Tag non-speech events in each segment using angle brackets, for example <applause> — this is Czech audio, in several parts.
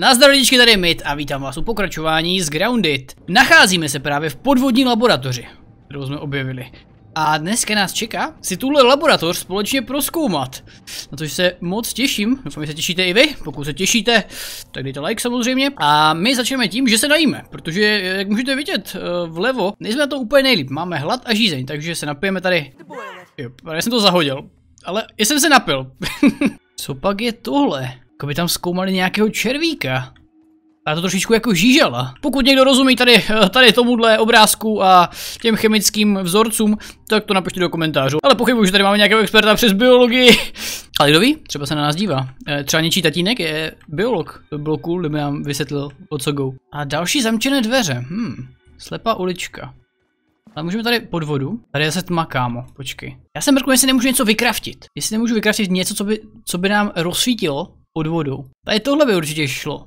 Na zdravíčky tady Mit a vítám vás u pokračování z Grounded. Nacházíme se právě v podvodní laboratoři, kterou jsme objevili. A dneska nás čeká si tuhle laboratoř společně proskoumat. Na což se moc těším, doufám, že se těšíte i vy. Pokud se těšíte, tak dejte like samozřejmě. A my začneme tím, že se najíme, protože jak můžete vidět eh, vlevo, nejsme na to úplně nejlíp. Máme hlad a žízeň, takže se napijeme tady. Jo, já jsem to zahodil, ale já jsem se napil. <laughs> Co pak je tohle? Jako by tam zkoumali nějakého červíka. Já to trošičku jako žížela. Pokud někdo rozumí tady, tady tomuhle obrázku a těm chemickým vzorcům, tak to napište do komentářů. Ale pochybuji, že tady máme nějakého experta přes biologii. Ale kdo ví, třeba se na nás dívá. Eh, třeba něčí tatínek je biolog. To by bylo cool, kdyby nám vysvětlil, o co go. A další zamčené dveře. Hmm, slepá ulička. Ale můžeme tady pod vodu. Tady je se tma, kámo, počkej. Já jsem mrknu, jestli nemůžu něco vykraftit. Jestli nemůžu vykraftit něco, co by, co by nám rozsvítilo vodou. Tady tohle by určitě šlo.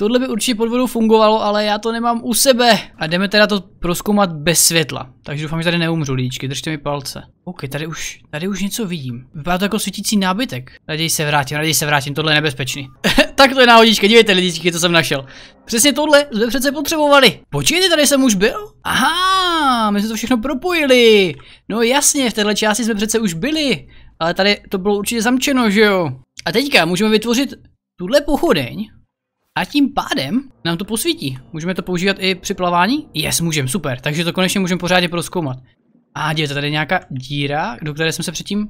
Tohle by určitě vodou fungovalo, ale já to nemám u sebe. A jdeme teda to proskoumat bez světla. Takže doufám, že tady neumřu, líčky, držte mi palce. OK, tady už, tady už něco vidím. Vypadá to jako svítící nábytek. Raději se vrátím, raději se vrátím, tohle je nebezpečný. <laughs> tak to je náhodička, dívejte lidičky, co jsem našel. Přesně tohle jsme přece potřebovali. Počkejte, tady jsem už byl? Aha, my jsme to všechno propojili. No jasně, v téhle části jsme přece už byli. Ale tady to bylo určitě zamčeno, že jo? A teďka můžeme vytvořit tuhle pochodeň a tím pádem nám to posvítí. Můžeme to používat i při plavání? Yes, můžeme, super. Takže to konečně můžeme pořádně proskoumat. A je to tady nějaká díra, do které jsem se předtím...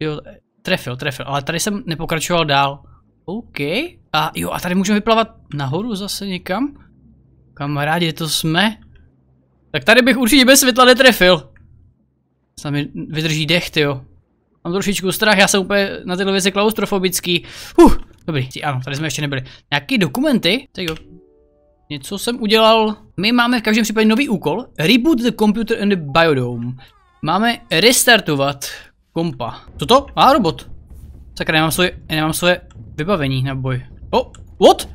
Jo, trefil, trefil, ale tady jsem nepokračoval dál. OK. A jo, a tady můžeme vyplavat nahoru zase někam. Kamarádi, to jsme. Tak tady bych určitě bez světla netrefil. Sami vydrží dech, jo. Mám trošičku strach, já jsem úplně na tyhle věci klaustrofobický. Huh, dobrý, ano, tady jsme ještě nebyli. Nějaký dokumenty? Tak jo. Něco jsem udělal. My máme v každém případě nový úkol. Reboot the computer and the biodome. Máme restartovat kompa. Co to? A ah, robot. Sakra, nemám svoje, nemám svoje vybavení na boj. oh, what?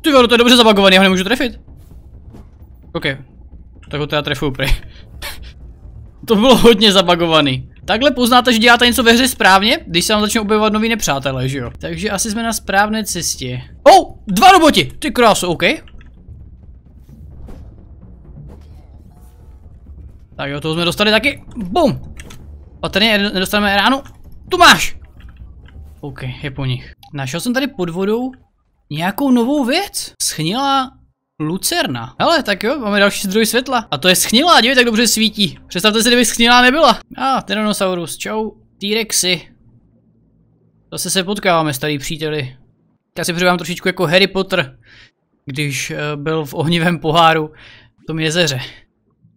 Ty vole, to je dobře zabagovaný, já ho nemůžu trefit. OK. Tak ho teda trefuju prej. <laughs> to bylo hodně zabagovaný. Takhle poznáte, že děláte něco ve hře správně, když se vám začnou objevovat noví nepřátelé, že jo? Takže asi jsme na správné cestě. Oh, dva roboti! Ty krásu, OK. Tak jo, toho jsme dostali taky. Bum! Patrně nedostaneme ránu. Tu máš! OK, je po nich. Našel jsem tady pod vodou nějakou novou věc. Schnila Lucerna. Ale tak jo, máme další zdroj světla. A to je schnilá, dívej, tak dobře svítí. Představte si, kdyby schnilá nebyla. A, ah, Tyrannosaurus, čau. T-Rexy. Zase se potkáváme, starý příteli. Já si přidám trošičku jako Harry Potter, když eh, byl v ohnivém poháru v tom jezeře.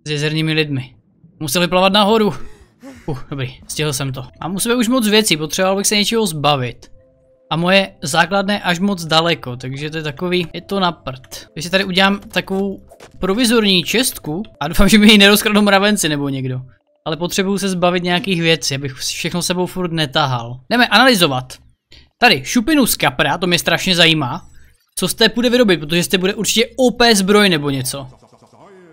S jezerními lidmi. Museli plavat nahoru. Uh, dobrý, stihl jsem to. A musíme už moc věcí, potřeboval bych se něčeho zbavit. A moje základné až moc daleko, takže to je takový, je to na prd. Když si tady udělám takovou provizorní čestku a doufám, že mi ji nerozkradnou mravenci nebo někdo. Ale potřebuju se zbavit nějakých věcí, abych všechno sebou furt netahal. Jdeme analyzovat. Tady šupinu z kapra, to mě strašně zajímá. Co z té půjde vyrobit, protože z té bude určitě OP zbroj nebo něco.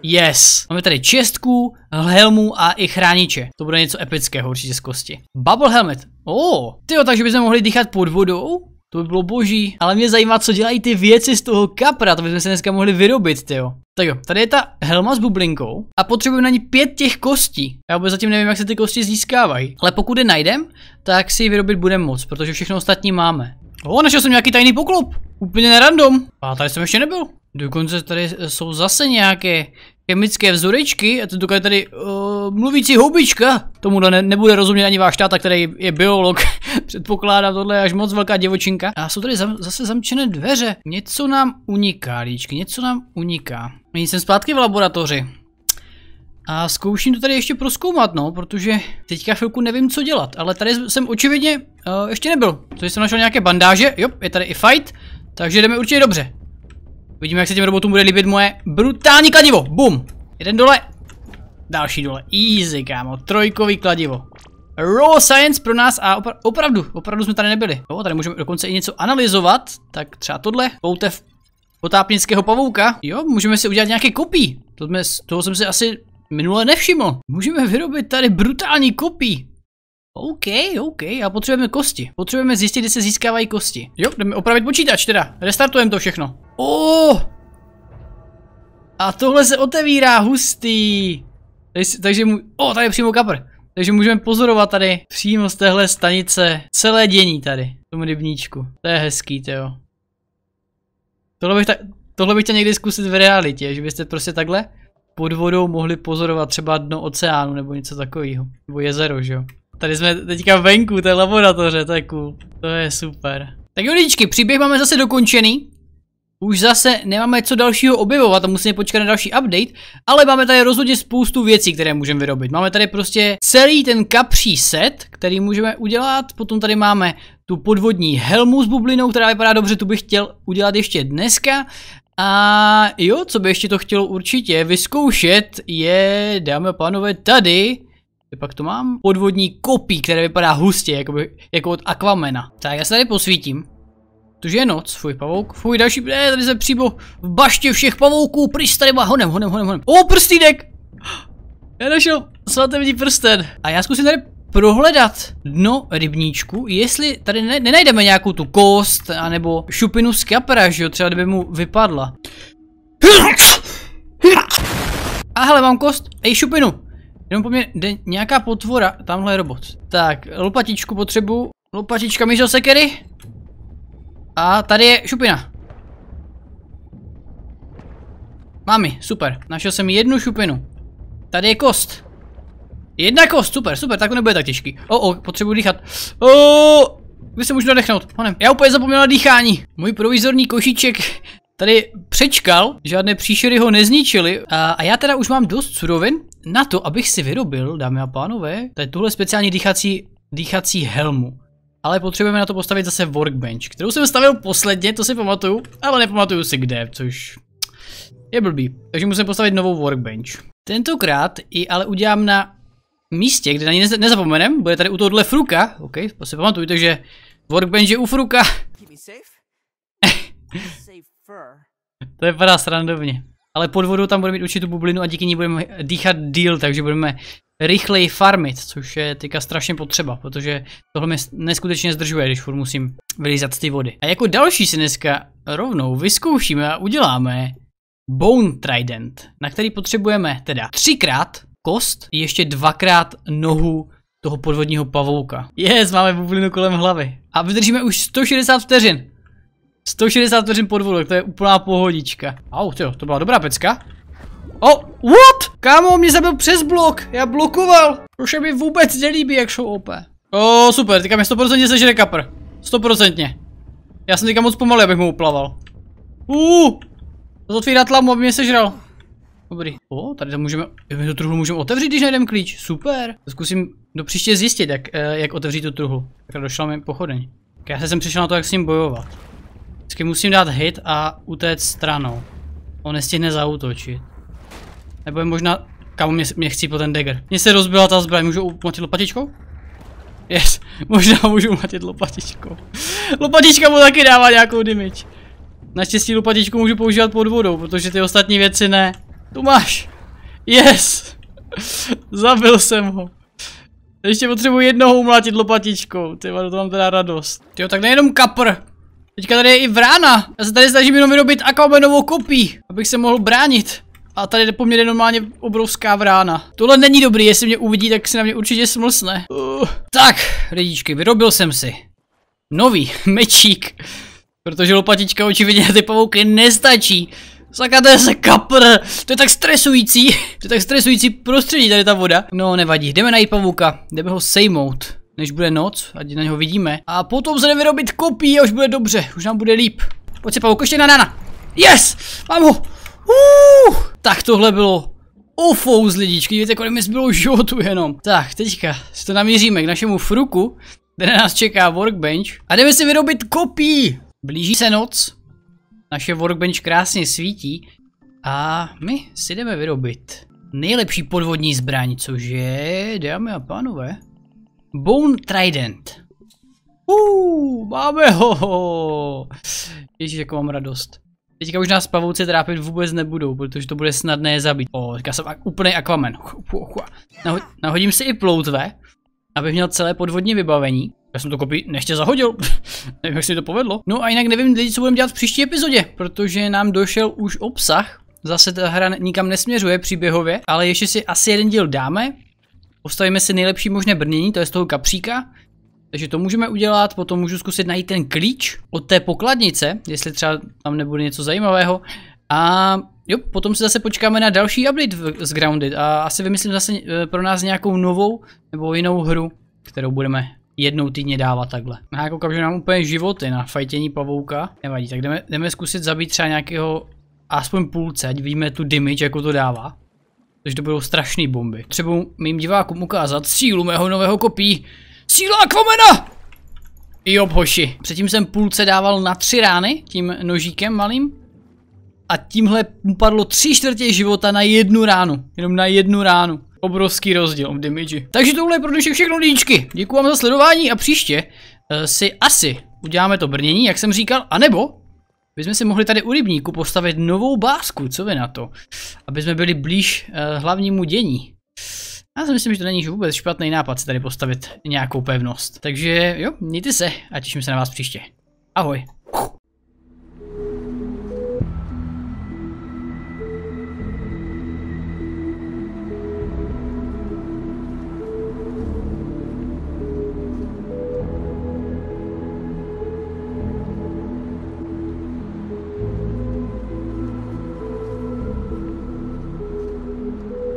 Yes. Máme tady čestku, helmu a i chrániče. To bude něco epického určitě z kosti. Bubble helmet. Oh, tyjo, takže bychom mohli dýchat pod vodou? To by bylo boží. Ale mě zajímá, co dělají ty věci z toho kapra, to bychom se dneska mohli vyrobit, tyjo. Tak jo, tady je ta helma s bublinkou a potřebuji na ní pět těch kostí. Já vůbec zatím nevím, jak se ty kosti získávají. Ale pokud je najdem, tak si ji vyrobit budeme moc, protože všechno ostatní máme. O, našel jsem nějaký tajný poklop. Úplně na random. A tady jsem ještě nebyl. Dokonce tady jsou zase nějaké Chemické vzorečky, a to je tady uh, mluvící houbička. Tomu ne, nebude rozumět ani váš táta, který je biolog. <laughs> předpokládá tohle je až moc velká děvočinka. A jsou tady zam, zase zamčené dveře. Něco nám uniká, líčky, něco nám uniká. Nyní jsem zpátky v laboratoři. A zkouším to tady ještě proskoumat, no, protože teďka chvilku nevím, co dělat, ale tady jsem očividně uh, ještě nebyl, Co jsem našel nějaké bandáže, jo, je tady i fight, takže jdeme určitě dobře. Vidíme, jak se těm robotům bude líbit moje brutální kladivo. Bum. Jeden dole. Další dole. Easy, kámo. Trojkový kladivo. Raw science pro nás a opra opravdu, opravdu jsme tady nebyli. Jo, tady můžeme dokonce i něco analyzovat. Tak třeba tohle. Poutev potápnického pavouka. Jo, můžeme si udělat nějaké kopí. To jsme, toho jsem si asi minule nevšiml. Můžeme vyrobit tady brutální kopí. OK, OK, a potřebujeme kosti. Potřebujeme zjistit, kde se získávají kosti. Jo, jdeme opravit počítač teda. Restartujeme to všechno. Oh! A tohle se otevírá, hustý. Takže, takže mu... Oh, tady je přímo kapr. Takže můžeme pozorovat tady přímo z téhle stanice celé dění tady, v tom rybníčku. To je hezký, jo. Tohle bych, ta, tohle bych chtěl někdy zkusit v realitě, že byste prostě takhle pod vodou mohli pozorovat třeba dno oceánu nebo něco takového. Nebo jezero, že jo. Tady jsme teďka venku je laboratoře, to je cool. To je super. Tak jo, lidičky, příběh máme zase dokončený. Už zase nemáme co dalšího objevovat a musíme počkat na další update, ale máme tady rozhodně spoustu věcí, které můžeme vyrobit. Máme tady prostě celý ten kapří set, který můžeme udělat, potom tady máme tu podvodní helmu s bublinou, která vypadá dobře, tu bych chtěl udělat ještě dneska. A jo, co by ještě to chtělo určitě vyzkoušet je, dámy a pánové, tady kde Pak to mám podvodní kopí, které vypadá hustě, jakoby, jako od Aquamena. Tak já se tady posvítím. To je noc, fuj pavouk, fuj další, ne, tady se přímo v baště všech pavouků, pryč tady má, honem, honem, honem, honem. O, prstýnek! Já našel svatební prsten. A já zkusím tady prohledat dno rybníčku, jestli tady ne nenajdeme nějakou tu kost, anebo šupinu z kapra, že jo, třeba kdyby mu vypadla. A hele, mám kost, ej šupinu, Jenom po mě jde nějaká potvora, tamhle je robot. Tak, lopatičku potřebu, lopatička mířil sekery. A tady je šupina. Mami, super, našel jsem jednu šupinu. Tady je kost. Jedna kost, super, super, tak to nebude tak těžký. O, oh, o, oh, potřebuji dýchat. O, oh, vy se můžu nadechnout, pane, já úplně zapomněl na dýchání. Můj provizorní košíček Tady přečkal, žádné příšery ho nezničily a, a já teda už mám dost surovin na to, abych si vyrobil, dámy a pánové, tady tuhle speciální dýchací, dýchací helmu. Ale potřebujeme na to postavit zase workbench, kterou jsem stavil posledně, to si pamatuju, ale nepamatuju si kde, což je blbý. Takže musím postavit novou workbench. Tentokrát i ale udělám na místě, kde na ní nezapomenem, bude tady u tohohle fruka, ok, to si pamatuju, takže workbench je u fruka to vypadá srandovně. Ale pod vodou tam budeme mít určitou bublinu a díky ní budeme dýchat díl, takže budeme rychleji farmit, což je teďka strašně potřeba, protože tohle mě neskutečně zdržuje, když furt musím vylízat z ty vody. A jako další si dneska rovnou vyzkoušíme a uděláme Bone Trident, na který potřebujeme teda třikrát kost, ještě dvakrát nohu toho podvodního pavouka. Jez, máme bublinu kolem hlavy. A vydržíme už 160 vteřin. 160 vteřin podvůdek, to je úplná pohodička. Au, tyjo, to byla dobrá pecka. O, oh, what? Kámo, mě zabil přes blok, já blokoval. To se mi vůbec nelíbí, jak jsou OP. O, oh, super, teďka mi 100% sežere kapr. 100%. Já jsem teďka moc pomalý, abych mu uplaval. Uuu, to otvírá tlamu, aby mě sežral. Dobrý. O, tady to můžeme, my tu truhlu můžeme otevřít, když najdeme klíč. Super. Zkusím do příště zjistit, jak, eh, jak otevřít tu truhlu. Takhle došla mi pochodeň. Já jsem přišel na to, jak s ním bojovat. Vždycky musím dát hit a utéct stranou. On nestihne zautočit. Nebo je možná... Kam mě, mě chcí po ten dagger. Mně se rozbila ta zbraň, můžu umatit lopatičkou? Yes, <laughs> možná můžu umatit lopatičkou. Lopatička mu taky dává nějakou damage. Naštěstí lopatičku můžu používat pod vodou, protože ty ostatní věci ne. Tu máš. Yes. <laughs> Zabil jsem ho. Ještě potřebuji jednoho umlátit lopatičkou. Ty to mám teda radost. Jo, tak nejenom kapr. Teďka tady je i vrána. Já se tady snažím jenom vyrobit akvamenovou kopí, abych se mohl bránit. A tady je poměrně normálně obrovská vrána. Tohle není dobrý, jestli mě uvidí, tak se na mě určitě smlsne. Uh. Tak, lidičky, vyrobil jsem si. Nový <laughs> mečík. Protože lopatička očividně ty pavouky nestačí. Sakate se kapr, to je tak stresující, <laughs> to je tak stresující prostředí tady ta voda. No nevadí, jdeme najít pavouka, jdeme ho sejmout než bude noc, ať na něho vidíme. A potom se vyrobit kopii a už bude dobře, už nám bude líp. Pojď se, pavouk, ještě na nana. Yes! Mám ho! Uuu! Tak tohle bylo ofous lidičky, víte kolik mi zbylo životu jenom. Tak, teďka si to namíříme k našemu fruku, kde nás čeká workbench. A jdeme si vyrobit kopii! Blíží se noc, naše workbench krásně svítí a my si jdeme vyrobit nejlepší podvodní zbraň, což je, dámy a pánové, Bone Trident. Uh, máme ho! Ježíš, jako mám radost. Teďka už nás pavouci trápit vůbec nebudou, protože to bude snadné zabít. O, oh, teďka jsem úplný akvamen. nahodím si i ploutve, abych měl celé podvodní vybavení. Já jsem to kopí neště zahodil. <laughs> nevím, jak se mi to povedlo. No a jinak nevím, co budeme dělat v příští epizodě, protože nám došel už obsah. Zase ta hra nikam nesměřuje příběhově, ale ještě si asi jeden díl dáme, Postavíme si nejlepší možné brnění, to je z toho kapříka. Takže to můžeme udělat, potom můžu zkusit najít ten klíč od té pokladnice, jestli třeba tam nebude něco zajímavého. A jo, potom si zase počkáme na další update z Grounded a asi vymyslím zase eh, pro nás nějakou novou nebo jinou hru, kterou budeme jednou týdně dávat takhle. Já jako koukám, že nám úplně životy na fajtění pavouka. Nevadí, tak jdeme, jdeme zkusit zabít třeba nějakého aspoň půlce, ať víme tu damage, jako to dává. Takže to budou strašné bomby. Třeba mým divákům ukázat sílu mého nového kopí. Síla Aquamana! Jo, hoši. Předtím jsem půlce dával na tři rány, tím nožíkem malým. A tímhle upadlo tři čtvrtě života na jednu ránu. Jenom na jednu ránu. Obrovský rozdíl v damage. Takže tohle je pro dnešek všechno líčky. Děkuji vám za sledování a příště uh, si asi uděláme to brnění, jak jsem říkal, anebo jsme si mohli tady u rybníku postavit novou básku, co vy na to? Aby jsme byli blíž uh, hlavnímu dění. Já si myslím, že to není vůbec špatný nápad si tady postavit nějakou pevnost. Takže jo, mějte se a těším se na vás příště. Ahoj.